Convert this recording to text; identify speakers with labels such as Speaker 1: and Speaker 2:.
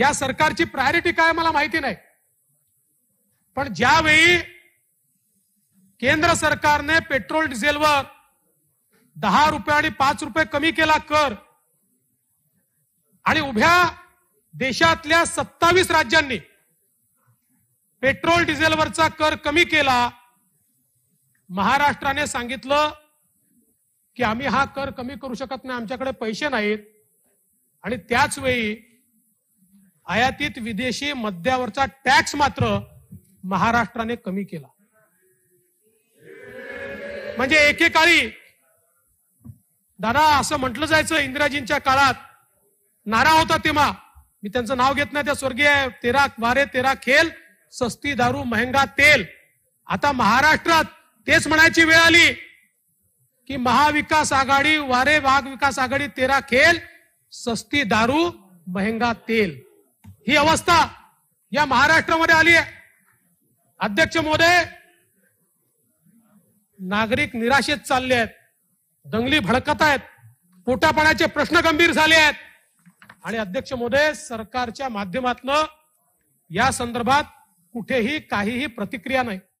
Speaker 1: या सरकारची प्रायोरिटी काय मला माहिती नाही पण ज्यावेळी केंद्र सरकारने पेट्रोल डिझेलवर दहा रुपये आणि पाच रुपये कमी केला कर आणि उभ्या देशातल्या सत्तावीस राज्यांनी पेट्रोल डिझेलवरचा कर कमी केला महाराष्ट्राने सांगितलं की आम्ही हा कर कमी करू शकत नाही आमच्याकडे पैसे नाहीत आणि त्याच वेळी आयातीत विदेशी मद्यावरचा टॅक्स मात्र महाराष्ट्राने कमी केला म्हणजे एकेकाळी दादा असं म्हटलं जायचं इंदिराजींच्या काळात नारा होता तेव्हा मी त्यांचं नाव घेत नाही त्या स्वर्गीय तेरा वारे तेरा खेल सस्ती दारू महंगा तेल आता महाराष्ट्रात तेच म्हणायची वेळ आली की महाविकास आघाडी वारे वाघ विकास आघाडी तेरा खेल सस्ती दारू महंगा तेल ही अवस्था या महाराष्ट्रामध्ये आली आहे अध्यक्ष मोदे नागरिक निराशेत चालले आहेत दंगली भडकत आहेत पोटापाण्याचे प्रश्न गंभीर झाले आहेत आणि अध्यक्ष मोदय सरकारच्या माध्यमातनं या संदर्भात कुठेही काहीही प्रतिक्रिया नाही